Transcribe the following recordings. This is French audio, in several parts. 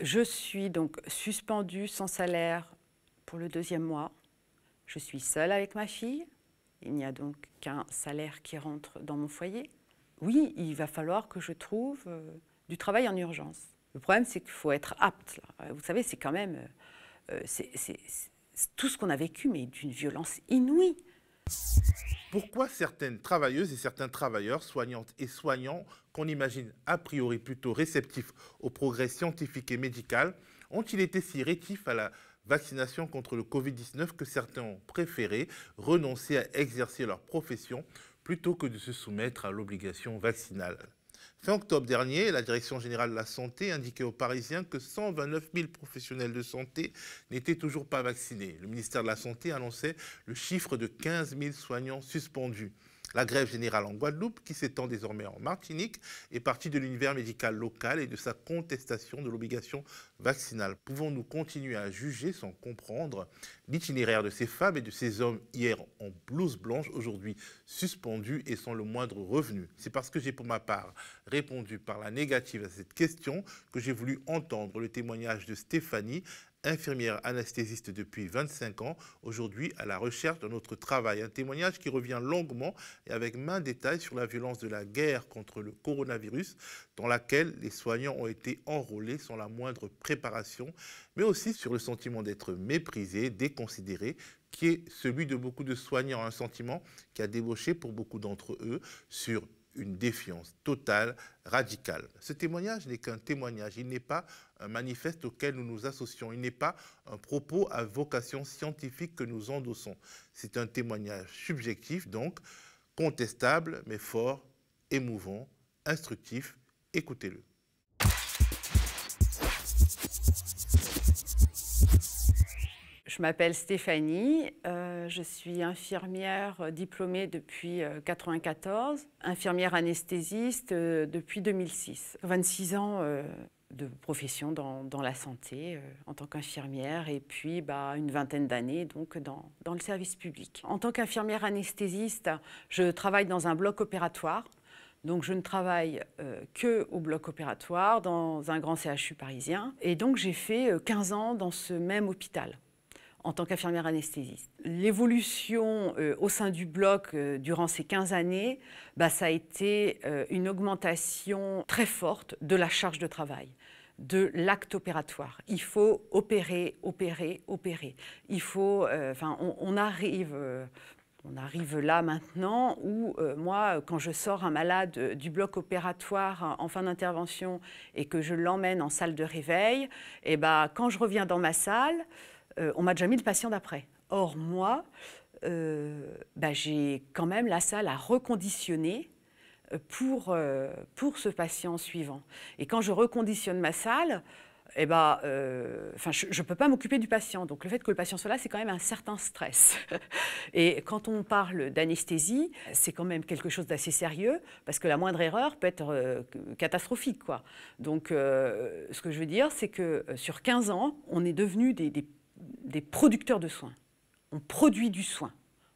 Je suis donc suspendue sans salaire pour le deuxième mois. Je suis seule avec ma fille. Il n'y a donc qu'un salaire qui rentre dans mon foyer. Oui, il va falloir que je trouve euh, du travail en urgence. Le problème, c'est qu'il faut être apte. Euh, vous savez, c'est quand même euh, tout ce qu'on a vécu, mais d'une violence inouïe. Pourquoi certaines travailleuses et certains travailleurs, soignantes et soignants, qu'on imagine a priori plutôt réceptifs au progrès scientifique et médical, ont-ils été si rétifs à la vaccination contre le Covid-19 que certains ont préféré renoncer à exercer leur profession plutôt que de se soumettre à l'obligation vaccinale Fin octobre dernier, la Direction générale de la santé indiquait aux Parisiens que 129 000 professionnels de santé n'étaient toujours pas vaccinés. Le ministère de la Santé annonçait le chiffre de 15 000 soignants suspendus. La grève générale en Guadeloupe, qui s'étend désormais en Martinique, est partie de l'univers médical local et de sa contestation de l'obligation vaccinale. Pouvons-nous continuer à juger sans comprendre l'itinéraire de ces femmes et de ces hommes hier en blouse blanche, aujourd'hui suspendus et sans le moindre revenu C'est parce que j'ai pour ma part répondu par la négative à cette question que j'ai voulu entendre le témoignage de Stéphanie, infirmière anesthésiste depuis 25 ans, aujourd'hui à la recherche de notre travail. Un témoignage qui revient longuement et avec main détail sur la violence de la guerre contre le coronavirus, dans laquelle les soignants ont été enrôlés sans la moindre préparation, mais aussi sur le sentiment d'être méprisé, déconsidéré, qui est celui de beaucoup de soignants, un sentiment qui a débauché pour beaucoup d'entre eux sur une défiance totale, radicale. Ce témoignage n'est qu'un témoignage, il n'est pas un manifeste auquel nous nous associons, il n'est pas un propos à vocation scientifique que nous endossons. C'est un témoignage subjectif, donc contestable, mais fort, émouvant, instructif. Écoutez-le. Je m'appelle Stéphanie, euh, je suis infirmière diplômée depuis 1994, euh, infirmière anesthésiste euh, depuis 2006. 26 ans de profession dans, la santé en tant qu'infirmière et puis bah, une vingtaine d'années donc dans, le service public. En tant qu'infirmière anesthésiste, je travaille dans un bloc opératoire donc je ne travaille qu'au que au bloc opératoire dans un grand CHU parisien. Et donc j'ai fait 15 ans dans ce même hôpital en tant qu'infirmière anesthésiste. L'évolution euh, au sein du bloc euh, durant ces 15 années, bah, ça a été euh, une augmentation très forte de la charge de travail de l'acte opératoire. Il faut opérer, opérer, opérer. Il faut, enfin, on, arrive, on arrive là maintenant où moi, quand je sors un malade du bloc opératoire en fin d'intervention et que je l'emmène en salle de réveil, et eh bah quand je reviens dans ma salle, euh, on m'a déjà mis le patient d'après. Or, moi, euh, bah, j'ai quand même la salle à reconditionner euh, pour, pour ce patient suivant. Et quand je reconditionne ma salle, eh ben, je ne peux pas m'occuper du patient. Donc le fait que le patient soit là, c'est quand même un certain stress. Et quand on parle d'anesthésie, c'est quand même quelque chose d'assez sérieux, parce que la moindre erreur peut être catastrophique. Quoi. Donc ce que je veux dire, c'est que sur 15 ans, on est devenu des, des des producteurs de soins. On produit du soin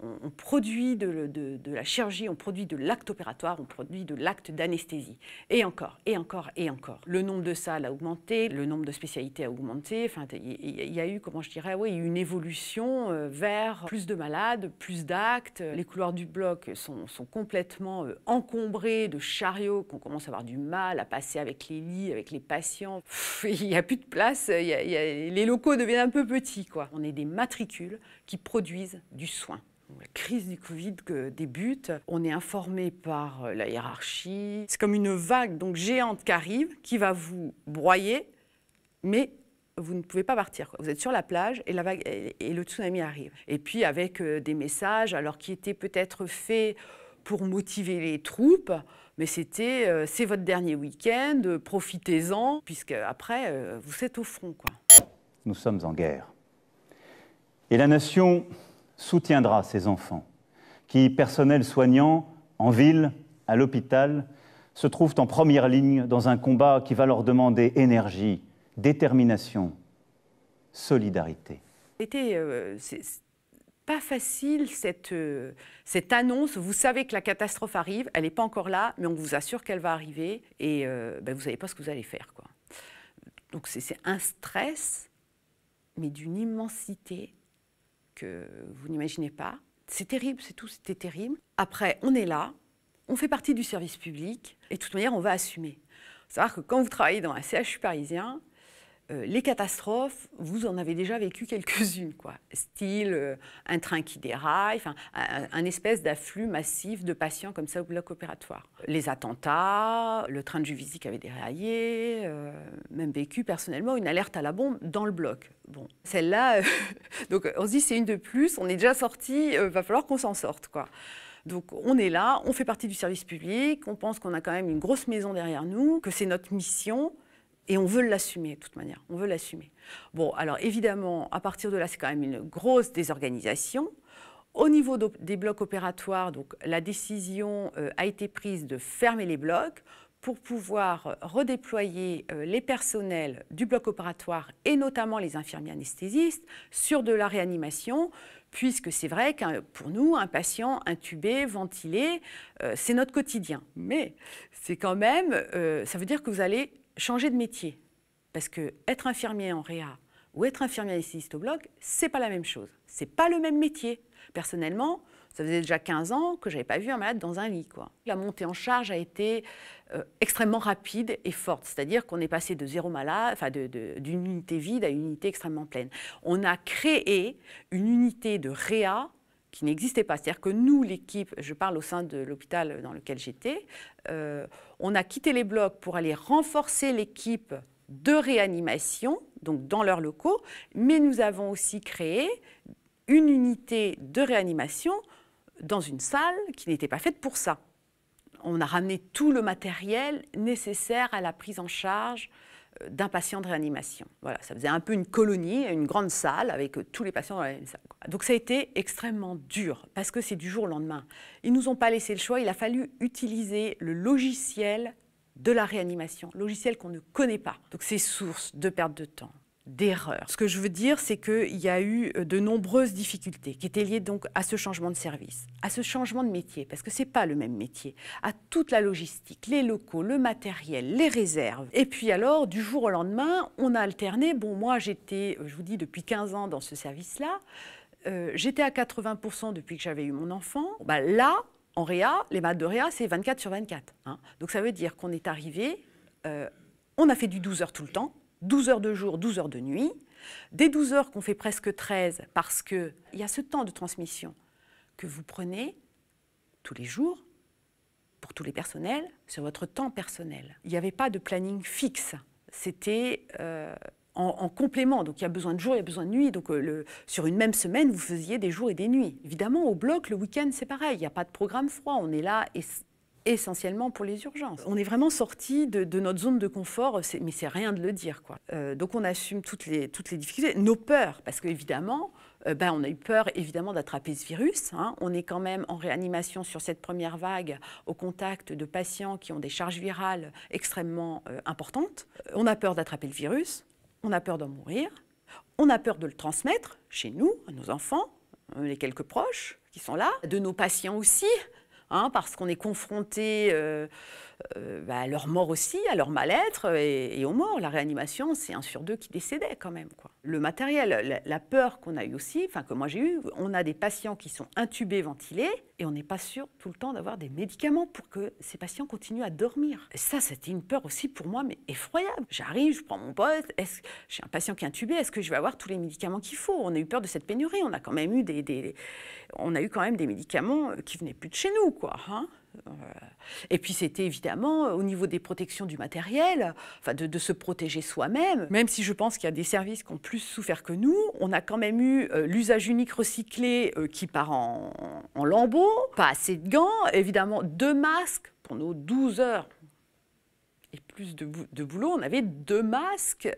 on, produit de, la chirurgie, on produit de l'acte opératoire, on produit de l'acte d'anesthésie. Et encore, et encore, et encore. Le nombre de salles a augmenté, le nombre de spécialités a augmenté. Enfin, il y, a eu, comment je dirais, oui, une évolution euh, vers plus de malades, plus d'actes. Les couloirs du bloc sont, complètement euh, encombrés de chariots qu'on commence à avoir du mal à passer avec les lits, avec les patients. il n'y a plus de place, les locaux deviennent un peu petits. Quoi. On est des matricules qui produisent du soin la crise du Covid débute, on est informé par la hiérarchie. C'est comme une vague donc géante qui arrive, qui va vous broyer, mais vous ne pouvez pas partir. Vous êtes sur la plage et, la vague, et le tsunami arrive. Et puis avec euh, des messages, alors qui étaient peut-être faits pour motiver les troupes, mais c'était euh, c'est votre dernier week-end, profitez-en, puisque après euh, vous êtes au front. Quoi. Nous sommes en guerre. Et la nation soutiendra ses enfants qui, personnel soignant, en ville, à l'hôpital, se trouvent en première ligne dans un combat qui va leur demander énergie, détermination, solidarité. C'était euh, pas facile euh, cette, annonce. Vous savez que la catastrophe arrive, elle n'est pas encore là, mais on vous assure qu'elle va arriver et euh, ben, vous ne savez pas ce que vous allez faire. Donc c'est un stress, mais d'une immensité que vous n'imaginez pas. C'est terrible, c'est tout, c'était terrible. Après, on est là, on fait partie du service public, et de toute manière, on va assumer. cest que quand vous travaillez dans un CHU parisien, euh, les catastrophes, vous en avez déjà vécu quelques-unes, quoi. Style euh, un train qui déraille, un, un, espèce d'afflux massif de patients comme ça au bloc opératoire. Les attentats, le train de Juvisy qui avait déraillé, euh, même vécu personnellement une alerte à la bombe dans le bloc. Bon, celle-là, donc on se dit c'est une de plus, on est déjà sorti, va falloir qu'on s'en sorte, quoi. Donc on est là, on fait partie du service public, on pense qu'on a quand même une grosse maison derrière nous, que c'est notre mission. Et on veut l'assumer, de toute manière. On veut l'assumer. Bon, alors évidemment, à partir de là, c'est quand même une grosse désorganisation. Au niveau des blocs opératoires, donc, la décision euh, a été prise de fermer les blocs pour pouvoir euh, redéployer euh, les personnels du bloc opératoire et notamment les infirmiers anesthésistes sur de la réanimation, puisque c'est vrai que pour nous, un patient intubé, ventilé, c'est notre quotidien. Mais c'est quand même, ça veut dire que vous allez changer de métier. Parce que être infirmier en réa ou être infirmier anesthésiste au bloc, c'est pas la même chose. C'est pas le même métier. Personnellement, ça faisait déjà 15 ans que j'avais pas vu un malade dans un lit. Quoi. La montée en charge a été euh, extrêmement rapide et forte, c'est-à-dire qu'on est passé de zéro malade, enfin d'une unité vide à une unité extrêmement pleine. On a créé une unité de réa qui n'existait pas. C'est-à-dire que nous, l'équipe, je parle au sein de l'hôpital dans lequel j'étais, euh, on a quitté les blocs pour aller renforcer l'équipe de réanimation, donc dans leurs locaux, mais nous avons aussi créé une unité de réanimation dans une salle qui n'était pas faite pour ça. On a ramené tout le matériel nécessaire à la prise en charge d'un patient de réanimation. Voilà, ça faisait un peu une colonie, une grande salle avec euh, tous les patients dans la même salle. Donc ça a été extrêmement dur parce que c'est du jour au lendemain. Ils nous ont pas laissé le choix, il a fallu utiliser le logiciel de la réanimation, logiciel qu'on ne connaît pas. Donc c'est source de perte de temps, d'erreur Ce que je veux dire, c'est qu'il y a eu euh, de nombreuses difficultés qui étaient liées donc à ce changement de service, à ce changement de métier, parce que ce n'est pas le même métier, à toute la logistique, les locaux, le matériel, les réserves. Et puis alors, du jour au lendemain, on a alterné. Bon, moi, j'étais, euh, je vous dis, depuis 15 ans dans ce service-là. Euh, j'étais à 80% depuis que j'avais eu mon enfant. Bah, là, en Réa, les maths de Réa, c'est 24 sur 24. Hein. Donc ça veut dire qu'on est arrivé, on a fait du 12 heures tout le temps, 12 heures de jour, 12 heures de nuit, des 12 heures qu'on fait presque 13 parce qu'il y a ce temps de transmission que vous prenez tous les jours pour tous les personnels sur votre temps personnel. Il n'y avait pas de planning fixe, c'était euh, en, complément. Donc il y a besoin de jour, il y a besoin de nuit. Donc euh, sur une même semaine, vous faisiez des jours et des nuits. Évidemment, au bloc, le week-end, c'est pareil. Il n'y a pas de programme froid. On est là et essentiellement pour les urgences. On est vraiment sorti de, notre zone de confort, mais c'est rien de le dire. Euh, donc on assume toutes les, toutes les difficultés, nos peurs, parce qu'évidemment, euh, ben, on a eu peur évidemment d'attraper ce virus. Hein. On est quand même en réanimation sur cette première vague au contact de patients qui ont des charges virales extrêmement euh, importantes. On a peur d'attraper le virus, on a peur d'en mourir, on a peur de le transmettre chez nous, à nos enfants, les quelques proches qui sont là, de nos patients aussi. Hein, parce qu'on est confronté euh, euh, bah, à leur mort aussi, à leur mal-être euh, et, au aux morts. La réanimation, c'est un sur deux qui décédait quand même. Le matériel, la, peur qu'on a eue aussi, enfin que moi j'ai eue, on a des patients qui sont intubés, ventilés, et on n'est pas sûr tout le temps d'avoir des médicaments pour que ces patients continuent à dormir. ça, c'était une peur aussi pour moi, mais effroyable. J'arrive, je prends mon poste, j'ai un patient qui est intubé, est-ce que je vais avoir tous les médicaments qu'il faut On a eu peur de cette pénurie, on a quand même eu des, on a eu quand même des médicaments euh, qui venaient plus de chez nous, quoi. Hein. Euh, et puis c'était évidemment euh, au niveau des protections du matériel, enfin de, se protéger soi-même. Même si je pense qu'il y a des services qui ont plus souffert que nous, on a quand même eu euh, l'usage unique recyclé qui part en, lambeaux, pas assez de gants, évidemment deux masques pour nos 12 heures et plus de, boulot, on avait deux masques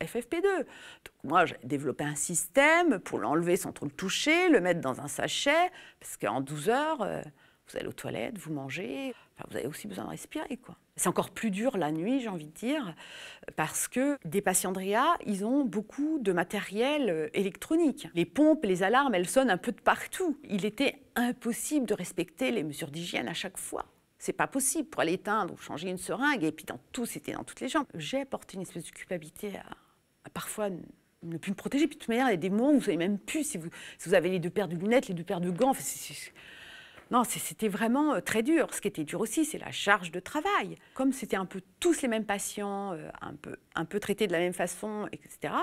FFP2. Donc moi, j'ai développé un système pour l'enlever sans trop le toucher, le mettre dans un sachet, parce qu'en 12 heures, vous allez aux toilettes, vous mangez, vous avez aussi besoin de respirer. quoi. C'est encore plus dur la nuit, j'ai envie de dire, parce que des patients de ils ont beaucoup de matériel euh, électronique. Les pompes, les alarmes, elles sonnent un peu de partout. Il était impossible de respecter les mesures d'hygiène à chaque fois. C'est pas possible pour aller éteindre ou changer une seringue, et puis dans tout, c'était dans toutes les jambes. J'ai apporté une espèce de culpabilité à, parfois ne plus me protéger. Puis de toute manière, il y a des moments où vous savez même plus si vous, avez les deux paires de lunettes, les deux paires de gants. Non, c'était vraiment euh, très dur. Ce qui était dur aussi, c'est la charge de travail. Comme c'était un peu tous les mêmes patients, euh, un peu, traités de la même façon, etc.,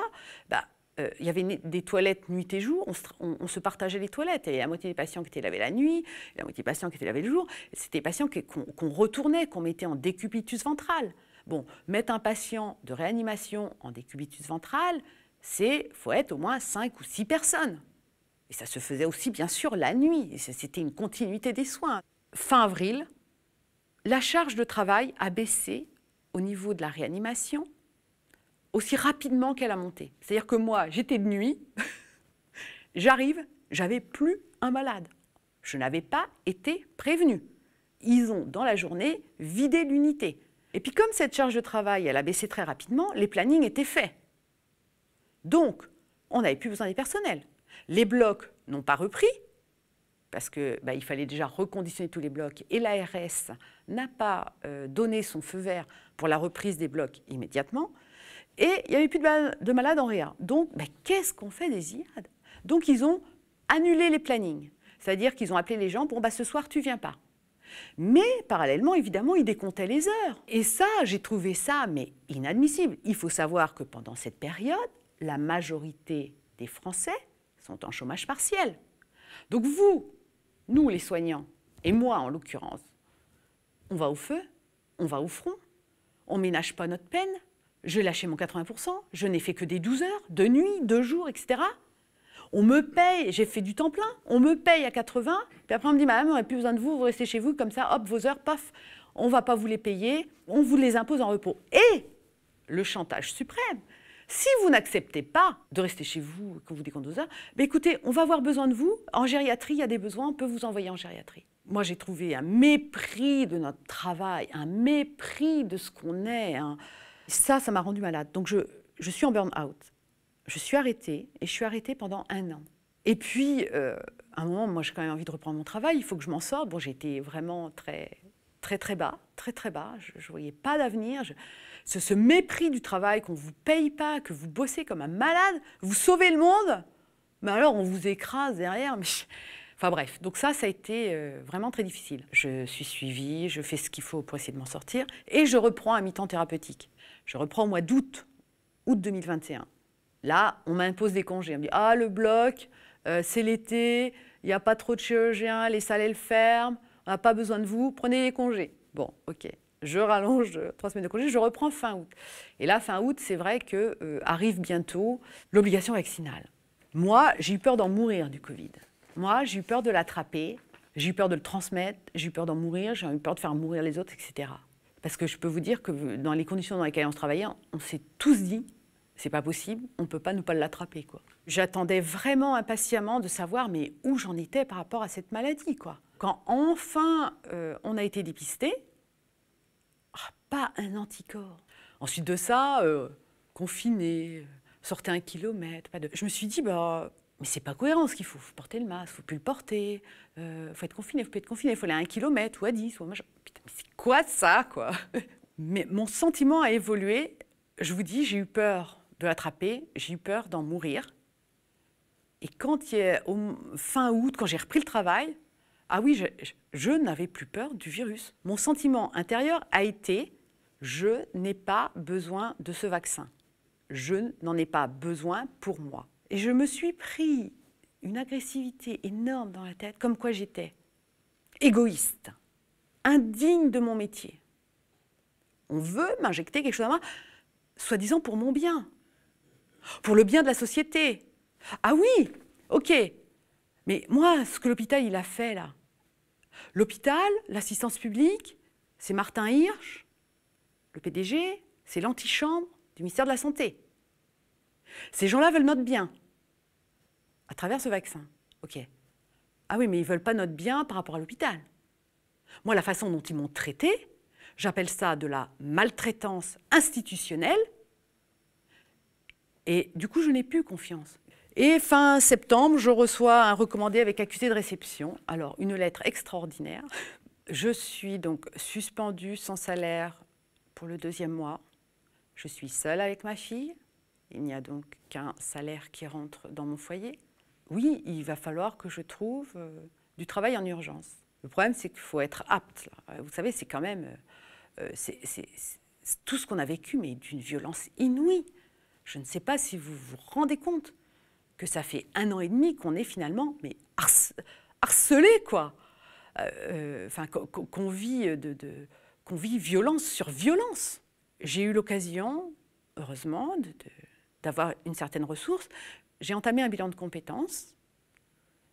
bah, euh, il y avait des toilettes nuit et jour, on se, partageait les toilettes. Et la moitié des patients qui étaient lavés la nuit, la moitié des patients qui étaient lavés le jour, c'était des patients qu'on retournait, qu'on mettait en décubitus ventral. Bon, mettre un patient de réanimation en décubitus ventral, c'est faut être au moins 5 ou 6 personnes. Et ça se faisait aussi, bien sûr, la nuit. C'était une continuité des soins. Fin avril, la charge de travail a baissé au niveau de la réanimation aussi rapidement qu'elle a monté. C'est-à-dire que moi, j'étais de nuit, j'arrive, j'avais plus un malade. Je n'avais pas été prévenue. Ils ont, dans la journée, vidé l'unité. Et puis comme cette charge de travail, elle a baissé très rapidement, les plannings étaient faits. Donc, on n'avait plus besoin des personnels. Les blocs n'ont pas repris, parce qu'il bah, fallait déjà reconditionner tous les blocs, et l'ARS n'a pas euh, donné son feu vert pour la reprise des blocs immédiatement, et il n'y avait plus de, malades en réa. Donc, qu'est-ce qu'on fait des IAD Donc, ils ont annulé les plannings, c'est-à-dire qu'ils ont appelé les gens, bon, bah, ce soir, tu viens pas. Mais parallèlement, évidemment, ils décomptaient les heures. Et ça, j'ai trouvé ça, mais inadmissible. Il faut savoir que pendant cette période, la majorité des Français sont en chômage partiel. Donc vous, nous les soignants, et moi en l'occurrence, on va au feu, on va au front, on ménage pas notre peine, je lâchais mon 80%, je n'ai fait que des 12 heures, de nuit, de jours, etc. On me paye, j'ai fait du temps plein, on me paye à 80, puis après on me dit, madame, on n'a plus besoin de vous, vous restez chez vous, comme ça, hop, vos heures, paf, on ne va pas vous les payer, on vous les impose en repos. Et le chantage suprême, si vous n'acceptez pas de rester chez vous, que vous décomptez ça, mais ben écoutez, on va avoir besoin de vous. En gériatrie, il y a des besoins, on peut vous envoyer en gériatrie. Moi, j'ai trouvé un mépris de notre travail, un mépris de ce qu'on est. Hein. Ça, ça m'a rendu malade. Donc, je, je suis en burn-out. Je suis arrêtée, et je suis arrêtée pendant un an. Et puis, euh, à un moment, moi, j'ai quand même envie de reprendre mon travail, il faut que je m'en sorte. Bon, j'ai été vraiment très très très bas, très très bas. Je ne voyais pas d'avenir. Ce, mépris du travail, qu'on ne vous paye pas, que vous bossez comme un malade, vous sauvez le monde, mais alors on vous écrase derrière. Enfin bref, donc ça, ça a été euh, vraiment très difficile. Je suis suivie, je fais ce qu'il faut pour essayer de m'en sortir, et je reprends à mi-temps thérapeutique. Je reprends au mois d'août, août 2021. Là, on m'impose des congés. On me dit Ah, le bloc, euh, c'est l'été, il n'y a pas trop de chirurgiens, les salles, elles ferment on ah, n'a pas besoin de vous, prenez les congés. Bon, ok, je rallonge euh, trois semaines de congé, je reprends fin août. Et là, fin août, c'est vrai que euh, arrive bientôt l'obligation vaccinale. Moi, j'ai eu peur d'en mourir du Covid. Moi, j'ai eu peur de l'attraper, j'ai eu peur de le transmettre, j'ai eu peur d'en mourir, j'ai eu peur de faire mourir les autres, etc. Parce que je peux vous dire que euh, dans les conditions dans lesquelles on se travaillait, on s'est tous dit, c'est pas possible, on ne peut pas nous pas l'attraper, quoi. J'attendais vraiment impatiemment de savoir, mais où j'en étais par rapport à cette maladie, quoi quand enfin euh, on a été dépisté, ah, pas un anticorps. Ensuite de ça, euh, confiné, euh, sortez un kilomètre. Pas Je me suis dit, bah, mais c'est pas cohérent ce qu'il faut. faut porter le masque, faut plus le porter, Il faut être confiné, faut plus être confiné, faut aller à un kilomètre ou à 10. mais c'est quoi ça, quoi Mais mon sentiment a évolué. Je vous dis, j'ai eu peur de l'attraper, j'ai eu peur d'en mourir. Et quand fin août, quand j'ai repris le travail, ah oui, je, n'avais plus peur du virus. Mon sentiment intérieur a été, je n'ai pas besoin de ce vaccin. Je n'en ai pas besoin pour moi. Et je me suis pris une agressivité énorme dans la tête, comme quoi j'étais égoïste, indigne de mon métier. On veut m'injecter quelque chose à moi, soi-disant pour mon bien, pour le bien de la société. Ah oui, ok. Mais moi, ce que l'hôpital, il a fait là, L'hôpital, l'assistance publique, c'est Martin Hirsch, le PDG, c'est l'antichambre du ministère de la Santé. Ces gens-là veulent notre bien à travers ce vaccin. OK. Ah oui, mais ils veulent pas notre bien par rapport à l'hôpital. Moi, la façon dont ils m'ont traité, j'appelle ça de la maltraitance institutionnelle. Et du coup, je n'ai plus confiance. Et fin septembre, je reçois un recommandé avec accusé de réception. Alors, une lettre extraordinaire. Je suis donc suspendue sans salaire pour le deuxième mois. Je suis seule avec ma fille. Il n'y a donc qu'un salaire qui rentre dans mon foyer. Oui, il va falloir que je trouve euh, du travail en urgence. Le problème, c'est qu'il faut être apte. Euh, vous savez, c'est quand même euh, tout ce qu'on a vécu, mais d'une violence inouïe. Je ne sais pas si vous vous rendez compte que ça fait un an et demi qu'on est finalement mais harcelé, quoi. Euh, euh, enfin, qu'on vit, de, de qu'on vit violence sur violence. J'ai eu l'occasion, heureusement, d'avoir une certaine ressource. J'ai entamé un bilan de compétences.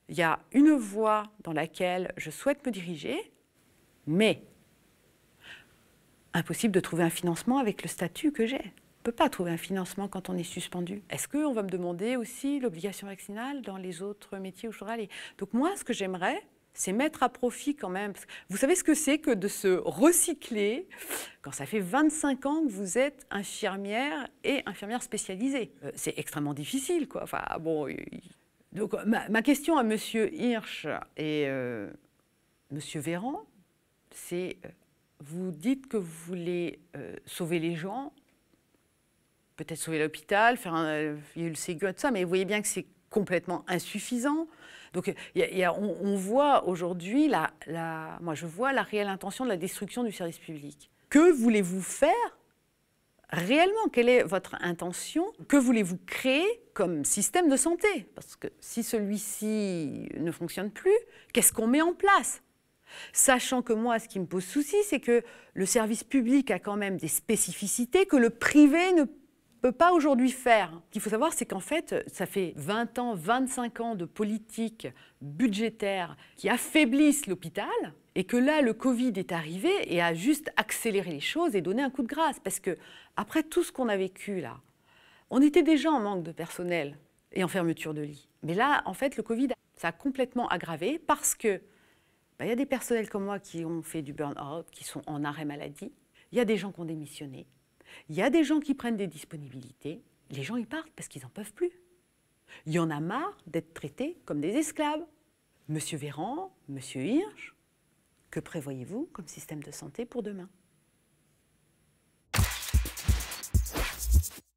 Il y a une voie dans laquelle je souhaite me diriger, mais impossible de trouver un financement avec le statut que j'ai ne peut pas trouver un financement quand on est suspendu. Est-ce qu'on va me demander aussi l'obligation vaccinale dans les autres métiers où je aller Donc moi, ce que j'aimerais, c'est mettre à profit quand même. Vous savez ce que c'est que de se recycler quand ça fait 25 ans que vous êtes infirmière et infirmière spécialisée. Euh, c'est extrêmement difficile, quoi. Enfin, bon, euh, donc ma, question à M. Hirsch et M. Euh, Monsieur Véran, c'est vous dites que vous voulez sauver les gens peut-être sauver l'hôpital, faire un, euh, il y a eu le Ségur, tout ça, mais vous voyez bien que c'est complètement insuffisant. Donc on, voit aujourd'hui, la, la, moi je vois la réelle intention de la destruction du service public. Que voulez-vous faire réellement Quelle est votre intention Que voulez-vous créer comme système de santé Parce que si celui-ci ne fonctionne plus, qu'est-ce qu'on met en place Sachant que moi, ce qui me pose souci, c'est que le service public a quand même des spécificités que le privé ne peut peut pas aujourd'hui faire. Ce qu'il faut savoir, c'est qu'en fait, ça fait 20 ans, 25 ans de politique budgétaire qui affaiblissent l'hôpital et que là, le Covid est arrivé et a juste accéléré les choses et donné un coup de grâce. Parce que, après tout ce qu'on a vécu là, on était déjà en manque de personnel et en fermeture de lit. Mais là, en fait, le Covid, ça a complètement aggravé parce que bah, il y a des personnels comme moi qui ont fait du burn-out, qui sont en arrêt maladie. Il y a des gens qui ont démissionné. Il y a des gens qui prennent des disponibilités, les gens y partent parce qu'ils n'en peuvent plus. Il y en a marre d'être traités comme des esclaves. Monsieur Véran, monsieur Hirsch, que prévoyez-vous comme système de santé pour demain